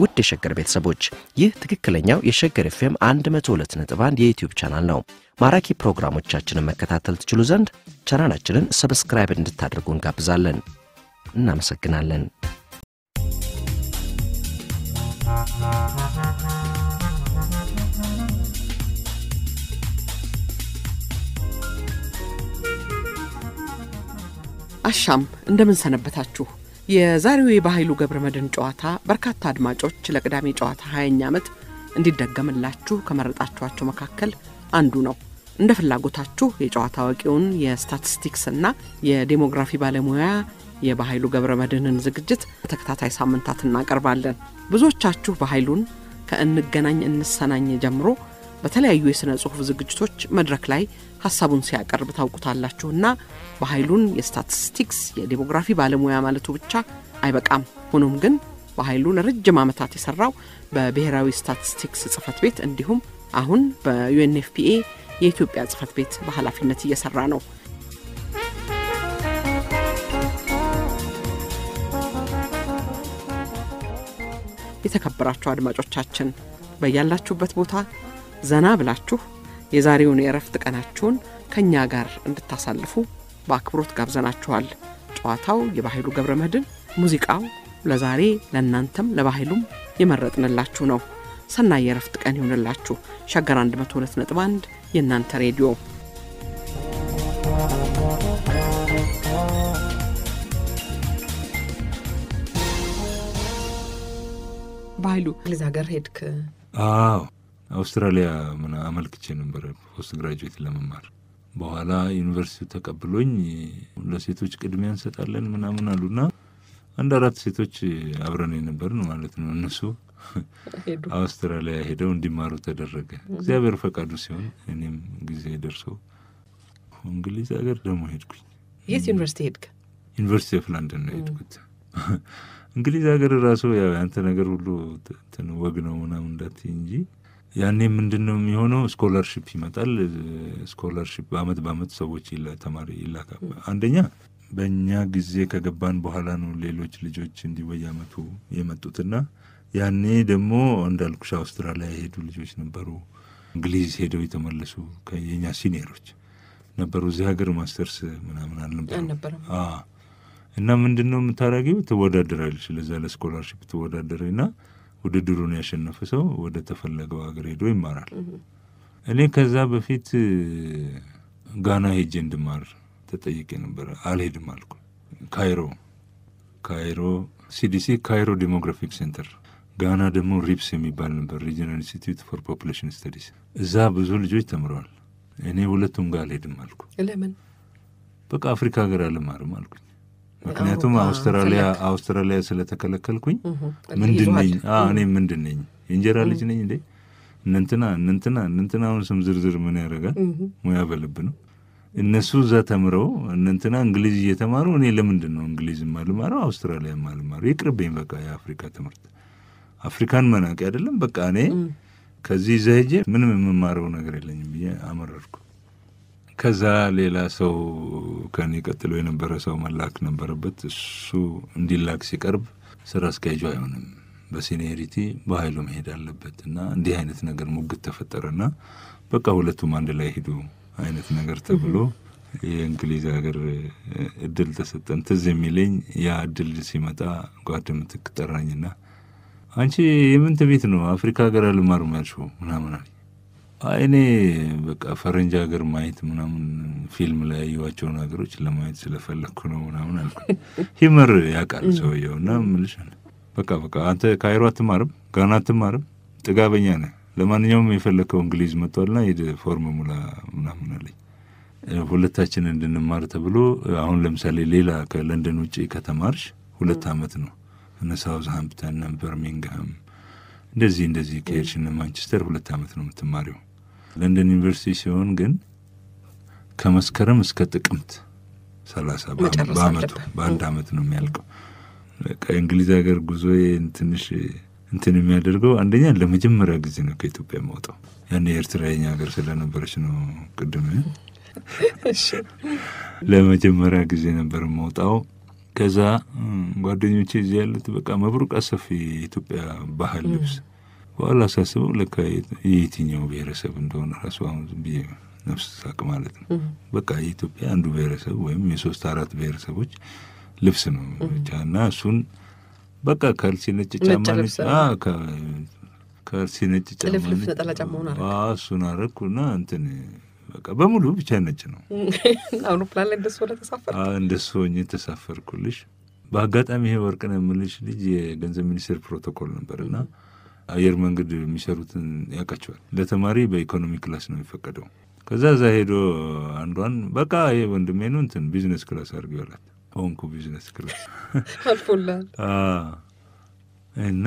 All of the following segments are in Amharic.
ውድ የሸገር ቤተሰቦች ይህ ትክክለኛው የሸገር ኤፍኤም 102 ነጥብ 1 የዩትዩብ ቻናል ነው። ማራኪ ፕሮግራሞቻችንን መከታተል ትችሉ ዘንድ ቻናላችንን ሰብስክራይብ እንድታደርጉ እንጋብዛለን። እናመሰግናለን። አሻም እንደምን ሰነበታችሁ? የዛሬው የባህሉ ገብረ መድን ጨዋታ በርካታ አድማጮች ለቅዳሜ ጨዋታ 20 ዓመት እንዲደገምላችሁ ከመረጣችኋቸው መካከል አንዱ ነው። እንደ ፍላጎታችሁ የጨዋታ አዋቂውን የስታቲስቲክስና የዴሞግራፊ ባለሙያ የባህሉ ገብረ መድህንን ዝግጅት ተከታታይ ሳምንታት እናቀርባለን። ብዙዎቻችሁ ባህሉን ከእንገናኝ እንሰናኝ ጀምሮ በተለያዩ የሥነ ጽሑፍ ዝግጅቶች መድረክ ላይ ሐሳቡን ሲያቀርብ ታውቁታላችሁና በኃይሉን የስታቲስቲክስ የዴሞግራፊ ባለሙያ ማለቱ ብቻ አይበቃም። ሆኖም ግን በኃይሉ ለረጅም ዓመታት የሠራው በብሔራዊ ስታቲስቲክስ ጽፈት ቤት እንዲሁም አሁን በዩኤንኤፍፒኤ የኢትዮጵያ ጽፈት ቤት በኃላፊነት እየሠራ ነው። የተከበራችሁ አድማጮቻችን በያላችሁበት ቦታ ዘና ብላችሁ የዛሬውን የእረፍት ቀናችሁን ከእኛ ጋር እንድታሳልፉ በአክብሮት ጋብዘናችኋል። ጨዋታው የባህሉ ገብረ መድን፣ ሙዚቃው ለዛሬ ለእናንተም ለባህሉም የመረጥንላችሁ ነው። ሰናይ የእረፍት ቀን ይሁንላችሁ። ሸገር 102 ነጥብ 1 የእናንተ ሬዲዮ ባህሉ እንግሊዝ ሀገር ሄድክ? አዎ አውስትራሊያ ምን አመልክቼ ነበረ ፖስት ግራጁዌት ለመማር። በኋላ ዩኒቨርሲቲው ተቀብሎኝ ለሴቶች ቅድሚያ እንሰጣለን ምናምን አሉና አንድ አራት ሴቶች አብረን የነበርን ማለት ነው እነሱ አውስትራሊያ ሄደው እንዲማሩ ተደረገ። እግዚአብሔር ፈቃዱ ሲሆን እኔም ጊዜ ደርሶ እንግሊዝ ሀገር ደግሞ ሄድኩኝ። የት ዩኒቨርሲቲ ሄድክ? ዩኒቨርሲቲ ኦፍ ላንደን ነው ሄድኩት። እንግሊዝ ሀገር ራሱ ያው ያንተ ነገር ሁሉ ትን ወግ ነው ምናምን እንዳትይ እንጂ ያኔ ምንድን ነው የሚሆነው? ስኮላርሽፕ ይመጣል። ስኮላርሽፕ በአመት በአመት ሰዎች ተማሪ ይላካል። አንደኛ በእኛ ጊዜ ከገባን በኋላ ነው ሌሎች ልጆች እንዲህ በየአመቱ የመጡትና ያኔ ደግሞ እንዳልኩሽ አውስትራሊያ የሄዱ ልጆች ነበሩ፣ እንግሊዝ ሄደው የተመለሱ የኛ ሲኒየሮች ነበሩ። እዚህ ሀገር ማስተርስ ምናምን አልነበረ እና ምንድን ነው የምታደርጊው? ትወዳደራለሽ። ለዛ ለስኮላርሽፕ ትወዳደሪ ና ውድድሩን ያሸነፈ ሰው ወደ ተፈለገው ሀገር ሄዶ ይማራል። እኔ ከዛ በፊት ጋና ሄጄ እንድማር ተጠይቄ ነበረ። አልሄድም አልኩ። ካይሮ ካይሮ ሲዲሲ ካይሮ ዴሞግራፊክ ሴንተር ጋና ደግሞ ሪፕስ የሚባል ነበር፣ ሪጂናል ኢንስቲትዩት ፎር ፖፑሌሽን ስተዲስ። እዛ ብዙ ልጆች ተምረዋል። እኔ ሁለቱም ጋር አልሄድም አልኩ። ለምን? በቃ አፍሪካ ሀገር አልማርም አልኩኝ። ምክንያቱም አውስትራሊያ አውስትራሊያ ስለተከለከልኩኝ ምንድን ነኝ እኔ ምንድን ነኝ የእንጀራ ልጅ ነኝ እንዴ እንትና እንትና እንትና አሁን ስም ዝርዝር ምን ያደርጋል ሙያ በልብ ነው እነሱ እዛ ተምረው እንትና እንግሊዝ እየተማሩ እኔ ለምንድን ነው እንግሊዝ ማልማረው አውስትራሊያ ማልማረው ይቅርብኝ በቃ የአፍሪካ ትምህርት አፍሪካን መናቅ አይደለም በቃ እኔ ከዚህ ዘህጄ ምንም የምማረው ነገር የለኝም ብዬ አመረርኩ ከዛ ሌላ ሰው ከኔ ቀጥሎ የነበረ ሰው መላክ ነበረበት። እሱ እንዲላክ ሲቀርብ ስራ አስኪያጁ አይሆንም በሲኒየሪቲ በኃይሉ መሄድ አለበት እና እንዲህ አይነት ነገር ሙግት ተፈጠረና በቃ ሁለቱም አንድ ላይ ሄዱ አይነት ነገር ተብሎ የእንግሊዝ ሀገር እድል ተሰጠን። ትዝ የሚለኝ ያ እድል ሲመጣ ጓድ ምትክ ጠራኝና አንቺ የምንት ቤት ነው አፍሪካ ሀገር አልማር መርሾ ምናምን እኔ በቃ ፈረንጅ ሀገር ማየት ምናምን ፊልም ላይ ያየኋቸው ነገሮች ለማየት ስለፈለግኩ ነው ምናምን አልኩ። ሂመር ያውቃል ሰውየው እና ምልሽ በቃ በቃ አንተ ካይሮ አትማርም፣ ጋና አትማርም፣ ጥጋበኛ ነህ። ለማንኛውም የፈለግከው እንግሊዝ መጥቷልና ሂድ ፎርም ሙላ ምናምን አለኝ። ሁለታችን እንድንማር ተብሎ አሁን ለምሳሌ ሌላ ከለንደን ውጭ ከተማርሽ ሁለት ዓመት ነው እነ ሳውዝሃምፕተን፣ በርሚንግሃም እንደዚህ እንደዚህ ከሄድሽ እነ ማንቸስተር ሁለት ዓመት ነው የምትማሪው። ለንደን ዩኒቨርሲቲ ሲሆን ግን ከመስከረም እስከ ጥቅምት ሰላሳ በአመቱ በአንድ አመት ነው የሚያልቀው። እንግሊዝ ሀገር ጉዞ ትንሽ እንትን የሚያደርገው አንደኛ ለመጀመሪያ ጊዜ ነው ከኢትዮጵያ የማውጣው። ያን የኛ ሀገር ስለነበረች ነው ቅድም ለመጀመሪያ ጊዜ ነበር የማውጣው። ከዛ ጓደኞቼ እዚህ ያሉት በቃ መብሩቅ አሰፊ የኢትዮጵያ ባህል ልብስ በኋላ ሳስበው ለካ የየትኛው ብሔረሰብ እንደሆነ ራሱ አሁን ዝም ብዬ ነፍስ ሳቅ ማለት ነው። በቃ የኢትዮጵያ አንዱ ብሔረሰብ ወይም የሶስት አራት ብሔረሰቦች ልብስ ነው ብቻ እና እሱን በቃ ካልሲ ነጭ ጫማ ካልሲ ነጭ ጫማ እሱን አረግኩ እና እንትን በቃ በሙሉ ብቻ ነጭ ነው። አውሮፕላን ላይ እንደሱ ሆነ ተሳፈር እንደሱ ሆኜ ተሳፈርኩልሽ። በአጋጣሚ ይሄ ወርቅነህ የምልሽ ልጅ የገንዘብ ሚኒስቴር ፕሮቶኮል ነበር እና አየር መንገድ የሚሰሩትን ያውቃቸዋል። ለተማሪ በኢኮኖሚ ክላስ ነው የሚፈቀደው። ከዛ ዛ ሄዶ አንዷን በቃ ይሄ ወንድሜ ነው እንትን ቢዝነስ ክላስ አድርገው ይላል። ሆንኩ ቢዝነስ ክላስ አልፎላል። እና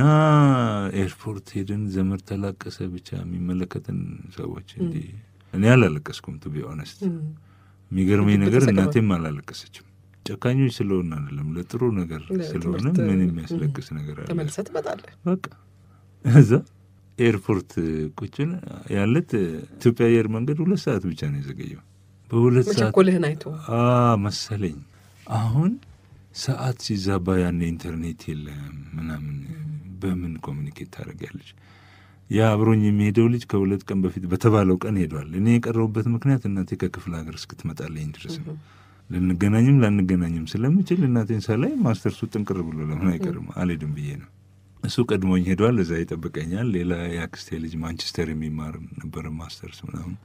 ኤርፖርት ሄድን፣ ዘመድ ተላቀሰ። ብቻ የሚመለከትን ሰዎች እንዲህ እኔ አላለቀስኩም። ቱ ቢ ኦነስት የሚገርመኝ ነገር እናቴም አላለቀሰችም። ጨካኞች ስለሆን አይደለም፣ ለጥሩ ነገር ስለሆነ ምን የሚያስለቅስ ነገር አለ? በቃ እዛ ኤርፖርት ቁጭን ያለት ኢትዮጵያ አየር መንገድ ሁለት ሰዓት ብቻ ነው የዘገየው። በሁለት ሰዓት መሰለኝ አሁን ሰዓት ሲዛባ ያን ኢንተርኔት የለም ምናምን በምን ኮሚኒኬት ታደርጊያለች? ያ አብሮኝ የሚሄደው ልጅ ከሁለት ቀን በፊት በተባለው ቀን ሄዷል። እኔ የቀረሁበት ምክንያት እናቴ ከክፍለ ሀገር እስክትመጣለኝ ድረስ ነው። ልንገናኝም ላንገናኝም ስለምችል እናቴን ሳላይ ማስተርሱ ጥንቅር ብሎ ለምን አይቀርም አልሄድም ብዬ ነው እሱ ቀድሞኝ ሄዷል። እዛ ይጠብቀኛል። ሌላ የአክስቴ ልጅ ማንቸስተር የሚማር ነበረ ማስተርስ ምናምን፣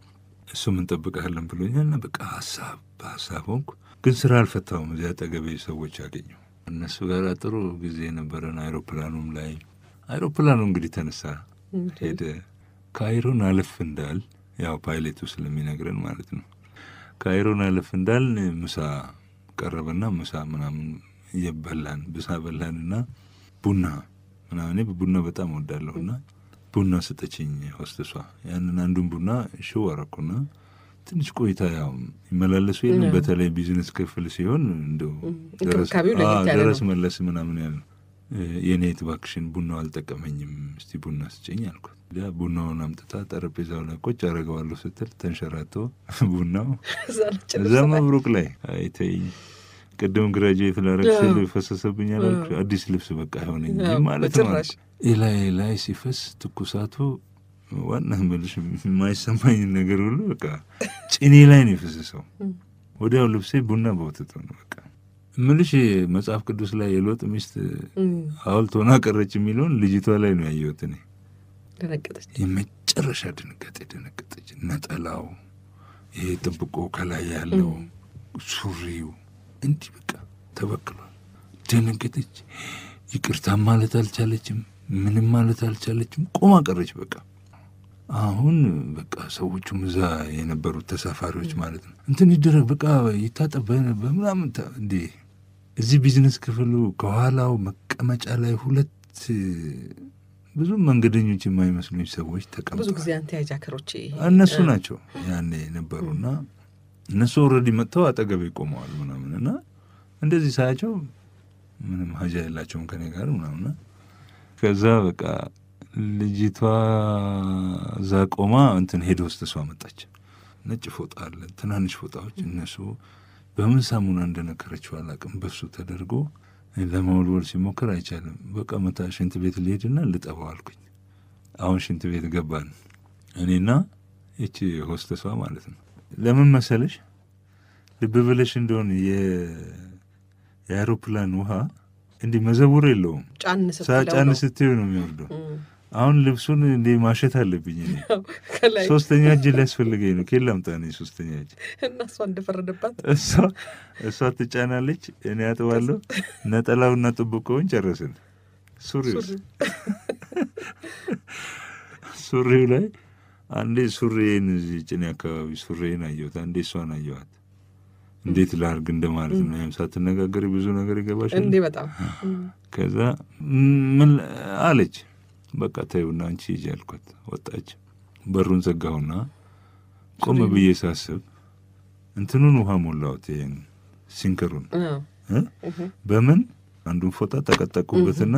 እሱም እንጠብቀሃለን ብሎኛል። ና በቃ ሀሳብ በሀሳብ ሆንኩ፣ ግን ስራ አልፈታውም። እዚያ አጠገቤ ሰዎች አገኙ። እነሱ ጋር ጥሩ ጊዜ ነበረን። አይሮፕላኑም ላይ አይሮፕላኑ እንግዲህ ተነሳ ሄደ። ካይሮን አለፍ እንዳል ያው ፓይሌቱ ስለሚነግረን ማለት ነው። ካይሮን አለፍ እንዳል ምሳ ቀረበና ምሳ ምናምን እየበላን ብሳ በላንና ቡና ምናምን ቡና በጣም ወዳለሁ እና ቡና ስጠችኝ ሆስተሷ። ያንን አንዱን ቡና ሽው አረኩና ትንሽ ቆይታ ያው ይመላለሱ የለም በተለይ ቢዝነስ ክፍል ሲሆን እንደው ደረስ መለስ ምናምን ያለ የኔ ትባክሽን ቡናው አልጠቀመኝም እስቲ ቡና ስጭኝ አልኩት። ቡናውን አምጥታ ጠረጴዛው ላይ ቁጭ አረገዋለሁ ስትል ተንሸራቶ ቡናው እዛ መብሩቅ ላይ አይተይኝ ቅድም ግራጅዌት ላረግ ስል ፈሰሰብኝ አላልኩሽ? አዲስ ልብስ በቃ ሆነኝ ማለት ነው። ላይ ላይ ሲፈስ ትኩሳቱ ዋና መልሽ የማይሰማኝ ነገር ሁሉ በቃ ጭኔ ላይ ነው የፈሰሰው። ወዲያው ልብሴ ቡና በወተት ነው በቃ ምልሽ መጽሐፍ ቅዱስ ላይ የሎጥ ሚስት ሐውልት ሆና ቀረች የሚለውን ልጅቷ ላይ ነው ያየሁት እኔ። የመጨረሻ ድንጋጤ ደነገጠች። ነጠላው፣ ይሄ ጥብቆ ከላይ ያለው ሱሪው እንዲህ በቃ ተበክሏል። ደነገጠች። ይቅርታ ማለት አልቻለችም። ምንም ማለት አልቻለችም። ቆማ ቀረች። በቃ አሁን በቃ ሰዎቹም እዛ የነበሩት ተሳፋሪዎች ማለት ነው እንትን ይደረግ በቃ ይታጠብ በምናምን እንዴ እዚህ ቢዝነስ ክፍሉ ከኋላው መቀመጫ ላይ ሁለት ብዙ መንገደኞች የማይመስሉኝ ሰዎች ተቀምጠዋል። ብዙ ጊዜ አንተ ያጃከሮች እነሱ ናቸው ያኔ የነበሩና እነሱ ኦልሬዲ መጥተው አጠገቤ ቆመዋል ምናምን እና እንደዚህ ሳያቸው ምንም ሀጃ የላቸውም ከኔ ጋር ምናምን። ከዛ በቃ ልጅቷ እዛ ቆማ እንትን ሄድ እሷ መጣች። ነጭ ፎጣ አለ ትናንሽ ፎጣዎች እነሱ በምን ሳሙና እንደነከረችው አላቅም። በሱ ተደርጎ ለመወልወል ሲሞክር አይቻልም። በቃ መታ ሽንት ቤት ልሄድና ልጠባው አልኩኝ። አሁን ሽንት ቤት ገባን እኔና ይቺ ሆስተሷ ማለት ነው። ለምን መሰለሽ ልብ ብለሽ እንደሆነ የአይሮፕላን ውሃ እንዲህ መዘውር የለውም። ጫን ስትዩ ነው የሚወርደው። አሁን ልብሱን እንደ ማሸት አለብኝ። ሶስተኛ እጅ ሊያስፈልገኝ ነው። ኬን ላምጣ ነው ሶስተኛ እጅ። እሷ እንደፈረደባት እሷ እሷ ትጫናለች፣ እኔ አጥባለሁ። ነጠላውና ጥብቀውን ጨረስን። ሱሪ ሱሪው ላይ አንዴ ሱሬን ጭኔ አካባቢ ሱሬን አየሁት። አንዴ እሷን አየኋት። እንዴት ላርግ እንደማለት ነው። ያም ሳትነጋገሪ ብዙ ነገር ይገባሽ እንዴ? በጣም ከዛ ምን አለች? በቃ ተይውና አንቺ ሂጂ አልኳት። ወጣች። በሩን ዘጋሁና ቆመ ብዬ ሳስብ እንትኑን ውሃ ሞላሁት፣ ይሄን ሲንክሩን በምን አንዱን ፎጣ ጠቀጠቁበትና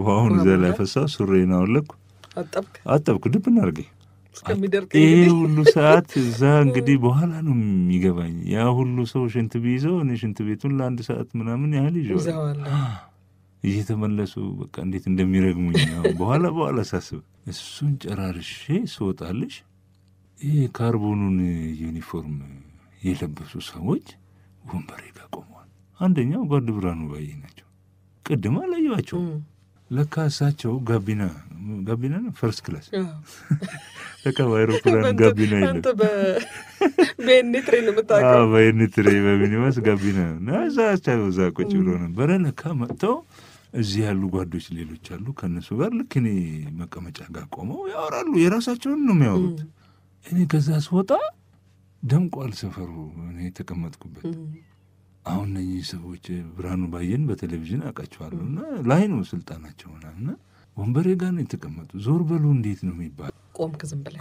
ውሃውን እዚያ ላይ ፈሳ ሱሬን አወለቅኩ፣ አጠብኩ፣ ድብ እናርገኝ እስከሚደርቅ ይህ ሁሉ ሰዓት እዛ እንግዲህ በኋላ ነው የሚገባኝ። ያ ሁሉ ሰው ሽንት ቢይዘው እኔ ሽንት ቤቱን ለአንድ ሰዓት ምናምን ያህል ይዘዋል። እየተመለሱ በቃ እንዴት እንደሚረግሙኝ በኋላ በኋላ ሳስብ እሱን ጨራርሼ ስወጣልሽ ይህ ካርቦኑን ዩኒፎርም የለበሱ ሰዎች ወንበሬ ጋር ቆመዋል። አንደኛው ጓድ ብርሃኑ ባዬ ናቸው። ቅድም አላየኋቸውም ለካ እሳቸው ጋቢና ጋቢና ነው ፈርስት ክላስ ለካ በአይሮፕላን ጋቢና የለም። በኤኒ በሚኒባስ ጋቢና እና እዛ እዛ ቁጭ ብሎ ነበረ። ለካ መጥተው እዚህ ያሉ ጓዶች ሌሎች አሉ። ከእነሱ ጋር ልክ እኔ መቀመጫ ጋር ቆመው ያወራሉ። የራሳቸውን ነው የሚያወሩት። እኔ ከዛ ስወጣ ደምቋል ሰፈሩ እኔ የተቀመጥኩበት አሁን እነኚህ ሰዎች ብርሃኑ ባየን በቴሌቪዥን አውቃቸዋለሁ እና ላይ ነው ስልጣናቸው ምናምና ወንበሬ ጋር ነው የተቀመጡ። ዞር በሉ እንዴት ነው የሚባል ቆምክ ዝም ብለህ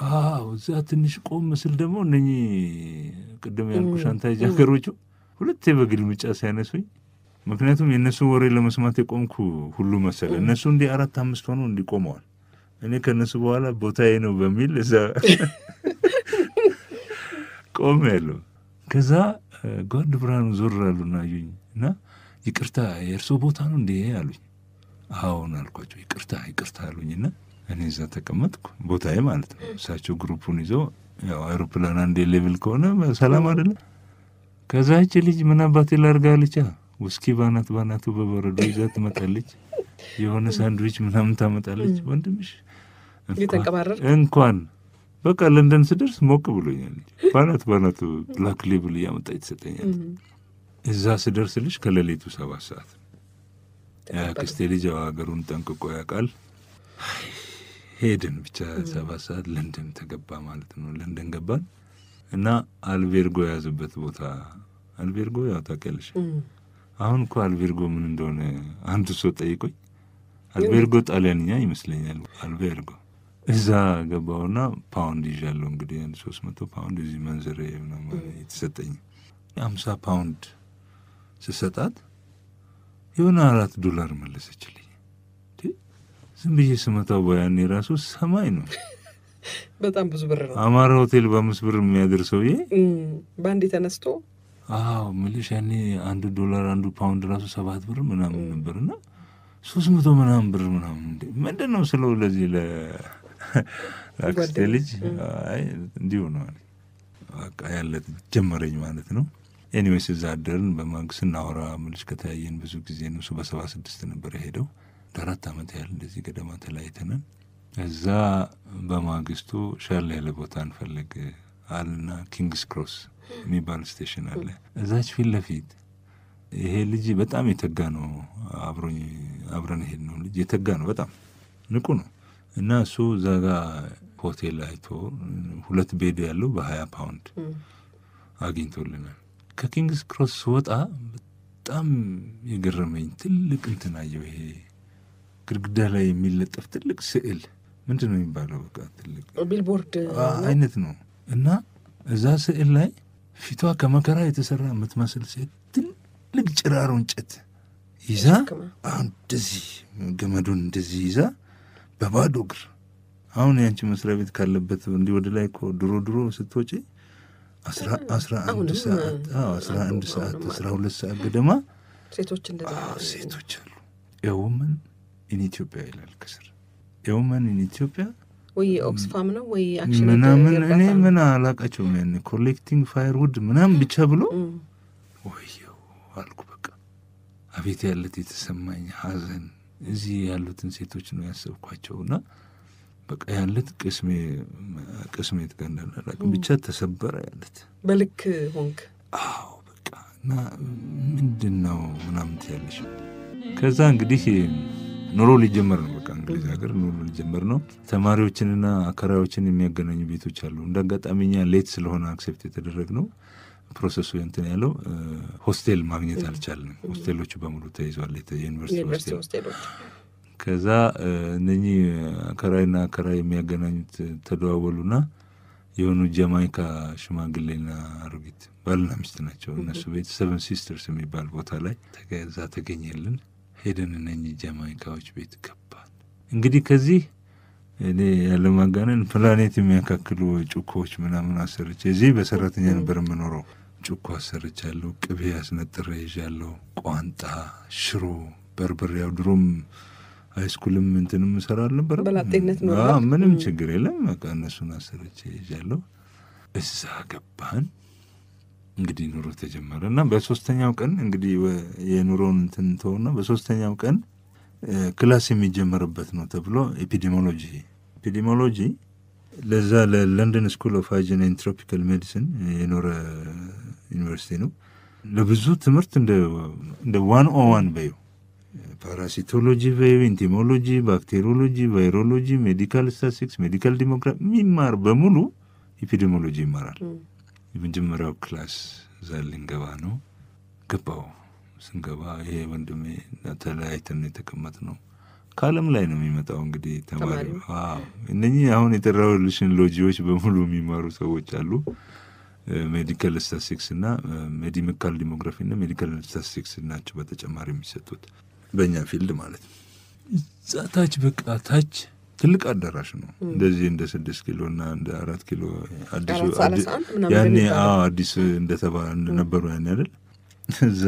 እዛ ትንሽ ቆም ምስል ደግሞ እነኚህ ቅድም ያልኩ ሻንታጅ ጃገሮቹ ሁለቴ በግልምጫ ሲያነሱኝ፣ ምክንያቱም የእነሱ ወሬ ለመስማት የቆምኩ ሁሉ መሰለ። እነሱ እንዲህ አራት አምስት ሆነው እንዲህ ቆመዋል። እኔ ከእነሱ በኋላ ቦታዬ ነው በሚል እዛ ቆም ያለው ከዛ ጓድ ብርሃኑ ዞር አሉና አዩኝ እና ይቅርታ የእርሶ ቦታ ነው እንዴ አሉኝ። አሁን አልኳቸው። ይቅርታ ይቅርታ እና እኔ እዛ ተቀመጥኩ፣ ቦታዬ ማለት ነው። እሳቸው ግሩፑን ይዘው ያው አውሮፕላን አንዴ ሌቭል ከሆነ ሰላም አይደለም። ከዛ ይቺ ልጅ ምን አባቴ ላርጋልቻ ውስኪ ባናት ባናቱ በበረዶ ይዛ ትመጣለች። የሆነ ሳንድዊች ምናምን ታመጣለች። ወንድምሽ እንኳን በቃ ለንደን ስደርስ ሞቅ ብሎኛል። ባናት ባናቱ ብላክ ሌብል እያመጣ የተሰጠኛል። እዛ ስደርስ ልሽ ከሌሊቱ ሰባት ሰዓት ክስቴ ልጅ ሀገሩን ጠንቅቆ ያውቃል። ሄድን ብቻ ሰባት ሰዓት ለንደን ተገባ ማለት ነው። ለንደን ገባን እና አልቤርጎ የያዘበት ቦታ አልቤርጎ ያው ታውቂያለሽ። አሁን እኮ አልቤርጎ ምን እንደሆነ አንዱ ሰው ጠይቆኝ፣ አልቤርጎ ጣሊያንኛ ይመስለኛል አልቤርጎ እዛ ገባውና ፓውንድ ይዣለሁ እንግዲህ አንድ ሶስት መቶ ፓውንድ እዚህ መንዝር የተሰጠኝ አምሳ ፓውንድ ስሰጣት የሆነ አራት ዶላር መለሰችልኝ። ዝም ብዬ ስመታው በያኔ ራሱ ሰማይ ነው። በጣም ብዙ ብር ነው። አማራ ሆቴል በአምስት ብር የሚያድር ሰውዬ በአንድ ተነስቶ አዎ ምልሽ ያኔ አንዱ ዶላር አንዱ ፓውንድ ራሱ ሰባት ብር ምናምን ነበርና ሶስት መቶ ምናምን ብር ምናምን ምንድን ነው ስለው ለዚህ አክስቴ ልጅ እንዲሁ ነው በቃ ያለት ጀመረኝ ማለት ነው። ኤኒዌይስ እዛ አደርን። በማግስት ስናወራ ምልሽ ከተያየን ብዙ ጊዜ ነው። እሱ በሰባ ስድስት ነበር የሄደው ለአራት ዓመት ያህል እንደዚህ ገደማ ተለያይተናል። እዛ በማግስቱ ሻል ያለ ቦታ እንፈልግ አልና ኪንግስ ክሮስ የሚባል ስቴሽን አለ እዛች ፊት ለፊት ይሄ ልጅ በጣም የተጋ ነው። አብሮኝ አብረን ሄድ ነው ልጅ የተጋ ነው። በጣም ንቁ ነው። እና እሱ ዘጋ ሆቴል አይቶ ሁለት ቤድ ያለው በሀያ ፓውንድ አግኝቶልናል። ከኪንግስ ክሮስ ስወጣ በጣም የገረመኝ ትልቅ እንትን አየሁ። ይሄ ግድግዳ ላይ የሚለጠፍ ትልቅ ስዕል ምንድን ነው የሚባለው? በቃ ትልቅ ቢልቦርድ አይነት ነው እና እዛ ስዕል ላይ ፊቷ ከመከራ የተሰራ የምትመስል ሴት ትልቅ ጭራሮ እንጨት ይዛ እንደዚህ ገመዱን እንደዚህ ይዛ በባዶ እግር አሁን ያንቺ መስሪያ ቤት ካለበት እንዲህ ወደ ላይ እኮ ድሮ ድሮ ስትወጪ አስራ አንድ ሰዓት አስራ አንድ ሰዓት አስራ ሁለት ሰዓት ገደማ ሴቶች ሴቶች አሉ። ኤውመን ኢን ኢትዮጵያ ይላል ክስር ኤውመን ኢን ኢትዮጵያ ወይ ኦክስፋም ነው ወይ ምናምን እኔ ምን አላቃቸውም። ያን ኮሌክቲንግ ፋየርውድ ምናምን ብቻ ብሎ ወየው አልኩ። በቃ አቤት ያለት የተሰማኝ ሀዘን እዚህ ያሉትን ሴቶች ነው ያሰብኳቸው እና በቃ ያለት ቅስሜ ቅስሜ ትቀንዳላቅ ብቻ ተሰበረ። ያለት በልክ ሆንክ። አዎ በቃ እና ምንድን ነው ምናምን ትያለሽ። ከዛ እንግዲህ ኑሮ ሊጀመር ነው። በቃ እንግሊዝ ሀገር ኑሮ ሊጀመር ነው። ተማሪዎችንና አከራዮችን የሚያገናኙ ቤቶች አሉ። እንደ አጋጣሚ እኛ ሌት ስለሆነ አክሴፕት ነው። ፕሮሰሱ እንትን ያለው ሆስቴል ማግኘት አልቻልንም። ሆስቴሎቹ በሙሉ ተይዟል፣ የዩኒቨርሲቲ ሆስቴሎች። ከዛ እነኚህ አከራይና አከራይ የሚያገናኙት ተደዋወሉና የሆኑ ጀማይካ ሽማግሌና አሮጊት ባልና ሚስት ናቸው እነሱ ቤት ሰቨን ሲስተርስ የሚባል ቦታ ላይ ተገዛ ተገኘልን። ሄደን እነኚህ ጀማይካዎች ቤት ገባል። እንግዲህ ከዚህ እኔ ያለ ማጋነን ፕላኔት የሚያካክሉ ጩኮዎች ምናምን አሰርቼ እዚህ በሰራተኛ ነበር የምኖረው። ጭኳ አሰርቻለሁ፣ ቅቤ አስነጥሬ ይዣለሁ፣ ቋንጣ፣ ሽሮ፣ በርበሬ ያው ድሮም ሃይስኩልም እንትንም እሰራል አልነበረ ምንም ችግር የለም። በቃ እነሱን አሰርቼ ይዣለሁ። እዛ ገባን እንግዲህ ኑሮ ተጀመረ እና በሶስተኛው ቀን እንግዲህ የኑሮውን እንትን ተውና በሶስተኛው ቀን ክላስ የሚጀመርበት ነው ተብሎ ኤፒዲሞሎጂ ኤፒዲሞሎጂ ለዛ ለለንደን ስኩል ኦፍ ሃይጂን ኤንድ ትሮፒካል ሜዲሲን የኖረ ዩኒቨርሲቲ ነው። ለብዙ ትምህርት እንደ ዋን ኦ ዋን በዩ ፓራሲቶሎጂ በዩ ኢንቲሞሎጂ፣ ባክቴሪዮሎጂ፣ ቫይሮሎጂ፣ ሜዲካል ስታሲክስ፣ ሜዲካል ዲሞግራፊ የሚማር በሙሉ ኢፒዲሞሎጂ ይማራል። የመጀመሪያው ክላስ እዛ ልንገባ ነው ገባው ስንገባ ይሄ ወንድሜ ተለያይተን የተቀመጥ ነው ከዓለም ላይ ነው የሚመጣው። እንግዲህ ተማሪ እነኚህ አሁን የጠራሁልሽን ሎጂዎች በሙሉ የሚማሩ ሰዎች አሉ። ሜዲካል ስታስቲክስ እና ሜዲካል ዲሞግራፊ እና ሜዲካል ስታስቲክስ ናቸው በተጨማሪ የሚሰጡት በእኛ ፊልድ ማለት ነው። እዛ ታች በቃ ታች ትልቅ አዳራሽ ነው እንደዚህ እንደ ስድስት ኪሎ እና እንደ አራት ኪሎ አዲሱ ያኔ አዲስ እንደተባ እንደነበሩ ያኔ አይደል እዛ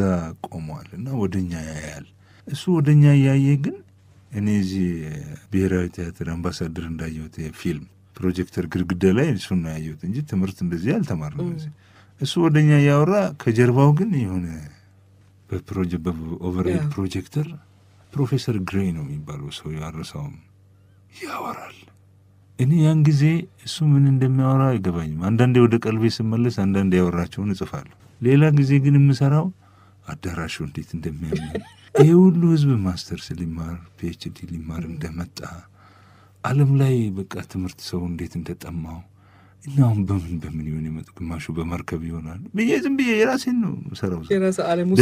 ቆመዋል እና ወደኛ ያያል እሱ ወደኛ እያየ ግን እኔ እዚህ ብሔራዊ ቲያትር አምባሳደር እንዳየሁት ፊልም ፕሮጀክተር ግድግዳ ላይ እሱ ነው ያየሁት እንጂ ትምህርት እንደዚህ አልተማርንም። እሱ ወደኛ እያወራ ከጀርባው ግን የሆነ በኦቨርሄድ ፕሮጀክተር ፕሮፌሰር ግሬይ ነው የሚባለው ሰው ያረሳውም ያወራል። እኔ ያን ጊዜ እሱ ምን እንደሚያወራ አይገባኝም። አንዳንዴ ወደ ቀልቤ ስመለስ አንዳንዴ ያወራቸውን እጽፋለሁ። ሌላ ጊዜ ግን የምሰራው አዳራሹ እንዴት እንደሚያምን ይሄ ሁሉ ህዝብ ማስተርስ ሊማር ፒኤችዲ ሊማር እንደመጣ ዓለም ላይ በቃ ትምህርት ሰው እንዴት እንደጠማው እና አሁን በምን በምን ይሆን የመጡ ግማሹ በመርከብ ይሆናል ብዬ ዝም ብዬ የራሴን ነው ሰራው።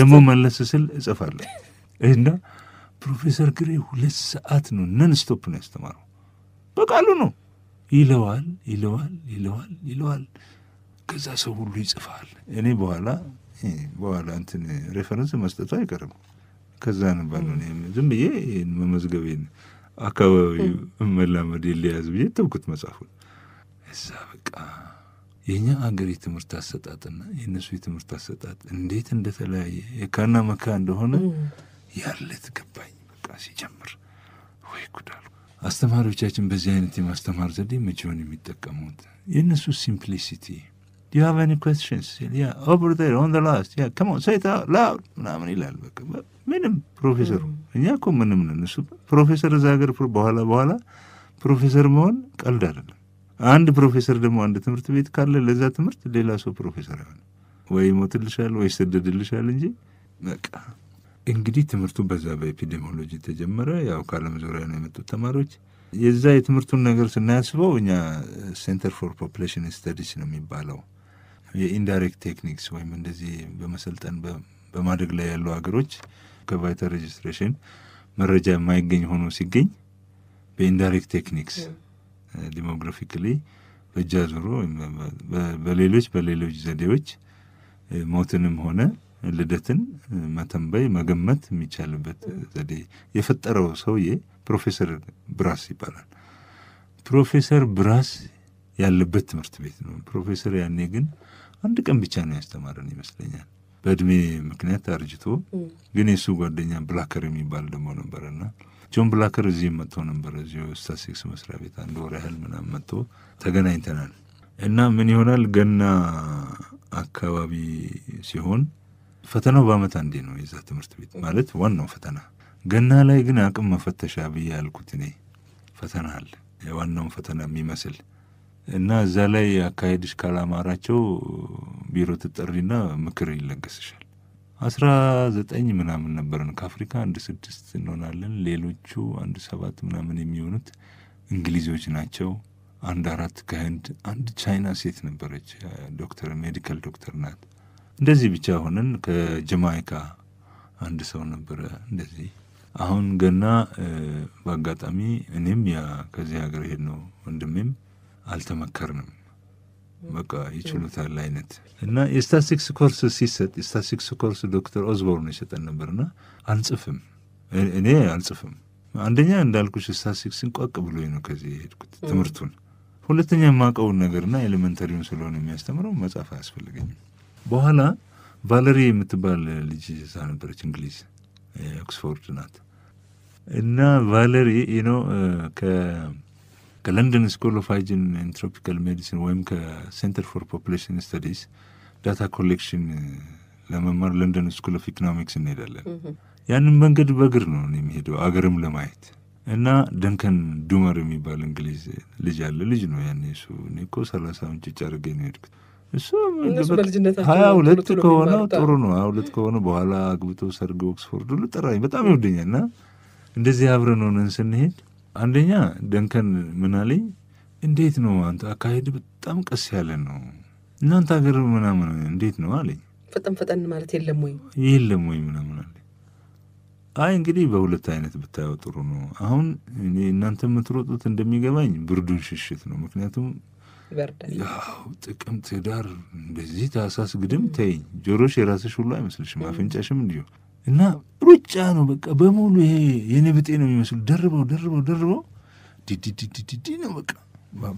ደግሞ መለስ ስል እጽፋለሁ እና ፕሮፌሰር ግሬ ሁለት ሰዓት ነው ነን ስቶፕ ነው ያስተማረው። በቃሉ ነው ይለዋል ይለዋል ይለዋል ይለዋል። ከዛ ሰው ሁሉ ይጽፋል። እኔ በኋላ በኋላ እንትን ሬፈረንስ መስጠቱ አይቀርም። ከዛ ነው ባለው ዝም ብዬ መመዝገቤን አካባቢ መላመድ የለያዝ ብዬ ተውኩት መጽሐፉን። እዛ በቃ የእኛ አገር የትምህርት አሰጣጥና የእነሱ የትምህርት አሰጣጥ እንዴት እንደተለያየ የካና መካ እንደሆነ ያለ ትገባኝ በቃ ሲጀምር ወይ ጉዳሉ አስተማሪዎቻችን በዚህ አይነት የማስተማር ዘዴ መቼውን የሚጠቀሙት የእነሱ ሲምፕሊሲቲ Do you have any questions? Yeah, over there on the last. Yeah, come on, say it out loud ምናምን ይላል። በቃ ምንም ፕሮፌሰሩ፣ እኛ እኮ ምንም ነን። እሱ ፕሮፌሰር እዛ ሀገር በኋላ በኋላ ፕሮፌሰር መሆን ቀልድ አይደለም። አንድ ፕሮፌሰር ደግሞ አንድ ትምህርት ቤት ካለ ለዛ ትምህርት ሌላ ሰው ፕሮፌሰር አይሆን ወይ ይሞትልሻል ወይ ይሰደድልሻል እንጂ በቃ እንግዲህ ትምህርቱ በዛ በኤፒዴሞሎጂ ተጀመረ። ያው ከዓለም ዙሪያ ነው የመጡት ተማሪዎች። የዛ የትምህርቱን ነገር ስናያስበው እኛ ሴንተር ፎር ፖፕሌሽን ስተዲስ ነው የሚባለው የኢንዳይሬክት ቴክኒክስ ወይም እንደዚህ በመሰልጠን በማደግ ላይ ያሉ ሀገሮች ከባይታል ሬጅስትሬሽን መረጃ የማይገኝ ሆኖ ሲገኝ በኢንዳይሬክት ቴክኒክስ ዲሞግራፊካሊ በእጅ አዙሮ በሌሎች በሌሎች ዘዴዎች ሞትንም ሆነ ልደትን መተንበይ መገመት የሚቻልበት ዘዴ የፈጠረው ሰውዬ ፕሮፌሰር ብራስ ይባላል። ፕሮፌሰር ብራስ ያለበት ትምህርት ቤት ነው። ፕሮፌሰር ያኔ ግን አንድ ቀን ብቻ ነው ያስተማረን ይመስለኛል። በእድሜ ምክንያት አርጅቶ ግን የሱ ጓደኛ ብላከር የሚባል ደግሞ ነበረና ጆን ብላከር እዚህ መጥቶ ነበር። እዚሁ ስታሲክስ መስሪያ ቤት አንድ ወር ያህል ምናምን መጥቶ ተገናኝተናል። እና ምን ይሆናል ገና አካባቢ ሲሆን ፈተናው በአመት አንዴ ነው የዛ ትምህርት ቤት ማለት ዋናው ፈተና። ገና ላይ ግን አቅም መፈተሻ ብዬ ያልኩት እኔ ፈተና አለ የዋናውን ፈተና የሚመስል እና እዛ ላይ አካሄድሽ ካላማራቸው ቢሮ ትጠሪና ምክር ይለገስሻል። አስራ ዘጠኝ ምናምን ነበርን። ከአፍሪካ አንድ ስድስት እንሆናለን። ሌሎቹ አንድ ሰባት ምናምን የሚሆኑት እንግሊዞች ናቸው። አንድ አራት ከህንድ፣ አንድ ቻይና ሴት ነበረች፣ ዶክተር ሜዲካል ዶክተር ናት። እንደዚህ ብቻ ሆነን ከጀማይካ አንድ ሰው ነበረ። እንደዚህ አሁን ገና በአጋጣሚ እኔም ያ ከዚህ ሀገር ሄድ ነው ወንድሜም አልተመከርንም። በቃ ይችሉታል አይነት እና የስታስቲክስ ኮርስ ሲሰጥ የስታስቲክስ ኮርስ ዶክተር ኦዝቦርን ነበር ነበርና አንጽፍም፣ እኔ አልጽፍም። አንደኛ እንዳልኩሽ ስታስቲክስን ቋቅ ብሎ ነው ከዚህ የሄድኩት ትምህርቱን። ሁለተኛ የማውቀውን ነገርና ኤሌመንተሪውን ስለሆነ የሚያስተምረው መጻፍ አያስፈልገኝም። በኋላ ቫለሪ የምትባል ልጅ እዛ ነበረች፣ እንግሊዝ ኦክስፎርድ ናት። እና ቫለሪ ነው ከ ከለንደን ስኩል ኦፍ ሃይጂን ኤንድ ትሮፒካል ሜዲሲን ወይም ከሴንተር ፎር ፖፕሌሽን ስተዲስ ዳታ ኮሌክሽን ለመማር ለንደን ስኩል ኦፍ ኢኮኖሚክስ እንሄዳለን። ያንን መንገድ በእግር ነው የሚሄደው አገርም ለማየት እና ደንከን ዱመር የሚባል እንግሊዝ ልጅ አለ። ልጅ ነው ያኔ እሱ እኔ እኮ ሰላሳውን ጭጭ አድርጌ ነው የሄድኩት። እሱ ሀያ ሁለት ከሆነ ጥሩ ነው። ሀያ ሁለት ከሆነ በኋላ አግብቶ ሰርግ ኦክስፎርድ ሁሉ ጠራኝ። በጣም ይወደኛል እና እንደዚህ አብረን ሆነን ስንሄድ አንደኛ ደንከን ምናለኝ፣ እንዴት ነው አንተ አካሄድ በጣም ቀስ ያለ ነው እናንተ ሀገር ምናምን እንዴት ነው አለኝ። ፈጠን ፈጠን ማለት የለም ወይ የለም ወይ ምናምን አለ። አይ እንግዲህ በሁለት አይነት ብታየው ጥሩ ነው። አሁን እናንተ የምትሮጡት እንደሚገባኝ ብርዱን ሽሽት ነው። ምክንያቱም ያው ጥቅምት፣ ዳር እንደዚህ ታህሳስ ግድም ተይኝ ጆሮሽ የራስሽ ሁሉ አይመስልሽም፣ አፍንጫሽም እንዲሁ እና ሩጫ ነው በቃ በሙሉ ይሄ የንብጤ ነው የሚመስሉ ደርበው ደርበው ደርበው ዲዲዲዲዲ ነው በቃ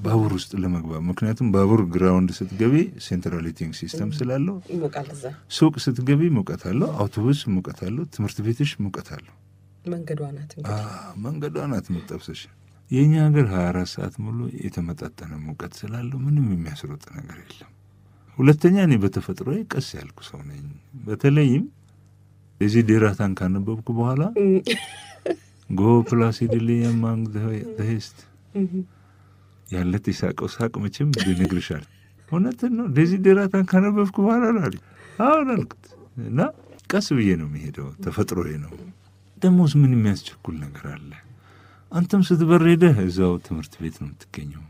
ባቡር ውስጥ ለመግባብ ምክንያቱም ባቡር ግራውንድ ስትገቢ ሴንትራል ሂቲንግ ሲስተም ስላለው ሱቅ ስትገቢ ሙቀት አለው፣ አውቶቡስ ሙቀት አለው፣ ትምህርት ቤትሽ ሙቀት አለው። መንገዷ ናት መንገዷ ናት የእኛ ሀገር ሀያ አራት ሰዓት ሙሉ የተመጣጠነ ሙቀት ስላለው ምንም የሚያስሮጥ ነገር የለም። ሁለተኛ እኔ በተፈጥሮ ቀስ ያልኩ ሰው ነኝ። በተለይም የዚህ ዴራታን ካነበብኩ በኋላ ጎ ፕላሲድሊ አማንግ ዘ ሄስት ያለት ይሳቀው ሳቅ መቼም ይነግርሻል። እውነትን ነው። ዴዚ ዴራታን ካነበብኩ በኋላ ላል አሁን አልኩት እና ቀስ ብዬ ነው የሚሄደው። ተፈጥሮዬ ነው። ደሞስ ምን የሚያስቸኩል ነገር አለ? አንተም ስትበር ሄደህ እዛው ትምህርት ቤት ነው የምትገኘው።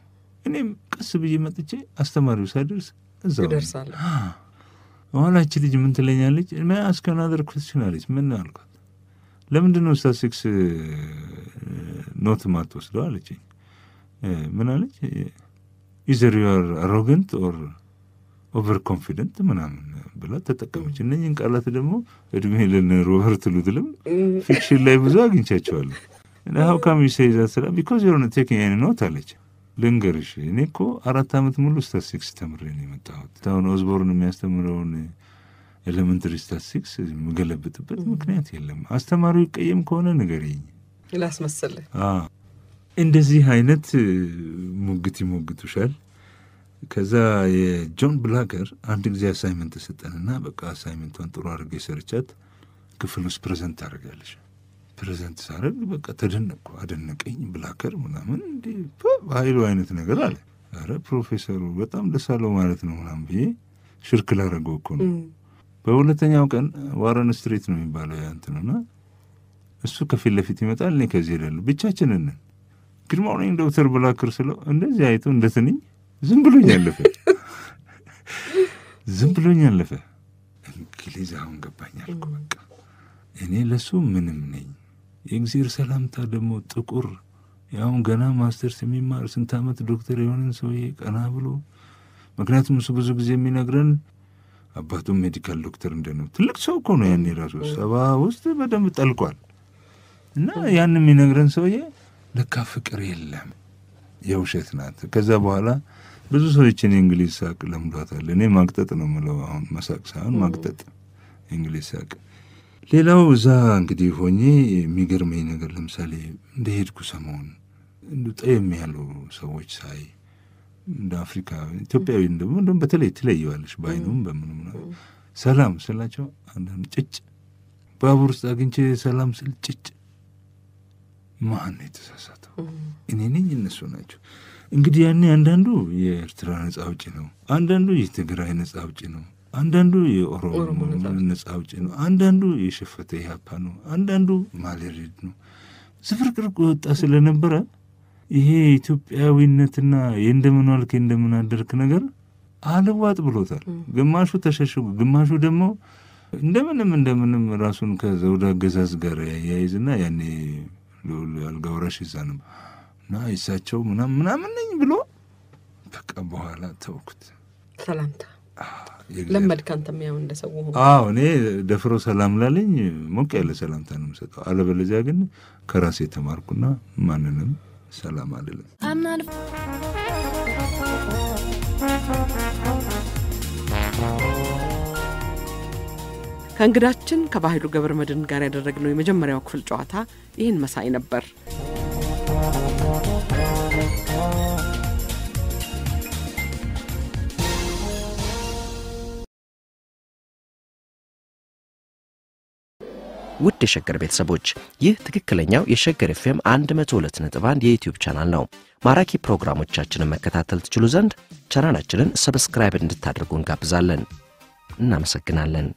እኔም ቀስ ብዬ መጥቼ አስተማሪው ሳይደርስ እዛው በኋላችን ልጅ ምን ትለኛለች? አስክ አናዘር ኩዌስችን አለች። ምን አልኳት፣ ለምንድን ነው ስታሲክስ ኖት ማትወስደው አለችኝ። ምን አለች? ኢዘር ዩር አሮገንት ኦር ኦቨር ኮንፊደንት ምናምን ብላ ተጠቀመች። እነኝን ቃላት ደግሞ እድሜ ለን ሮበርት ሉትልም ፊክሽን ላይ ብዙ አግኝቻቸዋለሁ። ሀውካም ካም ዩ ሴይ ዛት ስላ ቢኮዝ ዩር ኖት ቴኪንግ ኤኒ ኖት አለች። ልንገርሽ፣ እኔ እኮ አራት ዓመት ሙሉ ስታትስቲክስ ተምሬ ነው የመጣሁት። አሁን ኦዝቦርን የሚያስተምረውን ኤሌመንተሪ ስታትስቲክስ የምገለብጥበት ምክንያት የለም። አስተማሪው ይቀየም ከሆነ ንገረኝ ላስመሰልህ። እንደዚህ አይነት ሙግት ይሞግቱሻል። ከዛ የጆን ብላገር አንድ ጊዜ አሳይመንት ተሰጠንና በቃ አሳይመንቷን ጥሩ አድርጌ ሰርቻት ክፍል ውስጥ ፕሬዘንት ታደርጋለች ፕሬዘንት ሳደርግ በቃ ተደነቅኩ። አደነቀኝ ብላከር ምናምን እንዲ በሀይሉ አይነት ነገር አለ። ኧረ ፕሮፌሰሩ በጣም ደስ አለው ማለት ነው ምናምን ብዬ ሽርክ ላደረገው እኮ ነው። በሁለተኛው ቀን ዋረን ስትሪት ነው የሚባለው ያንትን እና እሱ ከፊት ለፊት ይመጣል፣ እኔ ከዚህ ሄዳለሁ። ብቻችንን ግድማው ነኝ ዶክተር ብላክር ስለው እንደዚህ አይቶ እንደትንኝ ዝም ብሎኝ ያለፈ ዝም ብሎኝ አለፈ። እንግሊዝ አሁን ገባኛል በቃ እኔ ለሱ ምንም ነኝ የእግዚር ሰላምታ ደግሞ ጥቁር ያሁን ገና ማስተርስ የሚማር ስንት ዓመት ዶክተር የሆነን ሰውዬ ቀና ብሎ ምክንያቱም እሱ ብዙ ጊዜ የሚነግረን አባቱ ሜዲካል ዶክተር እንደነው ትልቅ ሰው እኮ ነው። ያኔ ራሱ ሰባ ውስጥ በደንብ ጠልቋል። እና ያን የሚነግረን ሰውዬ ለካ ፍቅር የለም የውሸት ናት። ከዛ በኋላ ብዙ ሰዎችን የእንግሊዝ ሳቅ ለምዷታል። እኔ ማቅጠጥ ነው ምለው አሁን መሳቅ ሳይሆን ማቅጠጥ፣ የእንግሊዝ ሳቅ ሌላው እዛ እንግዲህ ሆኜ የሚገርመኝ ነገር ለምሳሌ እንደሄድኩ ሰሞን ጠየም ያሉ ሰዎች ሳይ እንደ አፍሪካ ኢትዮጵያዊ ደግሞ እንደውም በተለይ ትለየዋለች በአይኑም በምንም ሰላም ስላቸው አንዳንድ ጭጭ ባቡር ውስጥ አግኝቼ ሰላም ስል ጭጭ ማን ነው የተሳሳተው? እኔ ነኝ እነሱ ናቸው? እንግዲህ ያኔ አንዳንዱ የኤርትራ ነጻ አውጪ ነው፣ አንዳንዱ የትግራይ ነጻ አውጪ ነው አንዳንዱ የኦሮሞ ነጻ አውጪ ነው፣ አንዳንዱ የሸፈተ ኢህአፓ ነው፣ አንዳንዱ ማሌሬድ ነው። ዝፍርቅርቅ ወጣ ስለነበረ ይሄ ኢትዮጵያዊነትና የእንደምን ዋልክ የእንደምን አደርክ ነገር አልዋጥ ብሎታል። ግማሹ ተሸሽጉ፣ ግማሹ ደግሞ እንደምንም እንደምንም ራሱን ከዘውድ አገዛዝ ጋር ያያይዝና ያኔ ልዑል አልጋ ወራሽ እና ይሳቸው ምናምን ምናምን ነኝ ብሎ በቃ በኋላ ተውኩት ሰላምታ ለመድክ አንተም ያው እንደ ሰው አዎ እኔ ደፍሮ ሰላም ላለኝ ሞቅ ያለ ሰላምታ ነው የምሰጠው። አለበለዚያ ግን ከራሴ የተማርኩና ማንንም ሰላም አልልም። ከእንግዳችን ከባህሉ ገብረ መድን ጋር ያደረግነው የመጀመሪያው ክፍል ጨዋታ ይህን መሳይ ነበር። ውድ የሸገር ቤተሰቦች ይህ ትክክለኛው የሸገር ኤፍኤም 102.1 የዩትዩብ ቻናል ነው። ማራኪ ፕሮግራሞቻችንን መከታተል ትችሉ ዘንድ ቻናላችንን ሰብስክራይብ እንድታደርጉ እንጋብዛለን። እናመሰግናለን።